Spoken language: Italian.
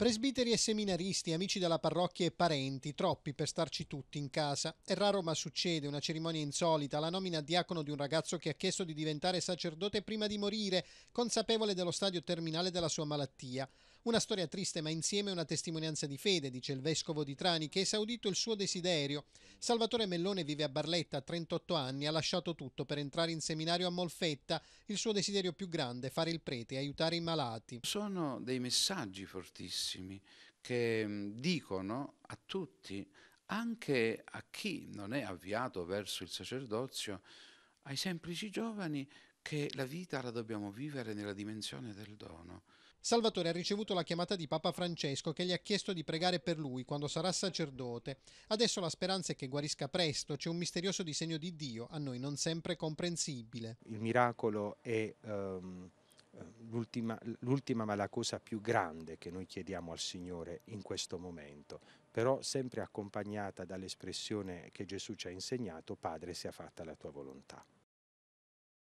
Presbiteri e seminaristi, amici della parrocchia e parenti, troppi per starci tutti in casa. È raro ma succede una cerimonia insolita, la nomina a diacono di un ragazzo che ha chiesto di diventare sacerdote prima di morire, consapevole dello stadio terminale della sua malattia. Una storia triste ma insieme una testimonianza di fede, dice il vescovo di Trani, che ha esaudito il suo desiderio. Salvatore Mellone vive a Barletta, a 38 anni, ha lasciato tutto per entrare in seminario a Molfetta, il suo desiderio più grande, fare il prete, aiutare i malati. Sono dei messaggi fortissimi tantissimi che mm, dicono a tutti, anche a chi non è avviato verso il sacerdozio, ai semplici giovani, che la vita la dobbiamo vivere nella dimensione del dono. Salvatore ha ricevuto la chiamata di Papa Francesco che gli ha chiesto di pregare per lui quando sarà sacerdote. Adesso la speranza è che guarisca presto, c'è un misterioso disegno di Dio, a noi non sempre comprensibile. Il miracolo è... Um l'ultima, l'ultima ma la cosa più grande che noi chiediamo al Signore in questo momento, però sempre accompagnata dall'espressione che Gesù ci ha insegnato, Padre sia fatta la tua volontà.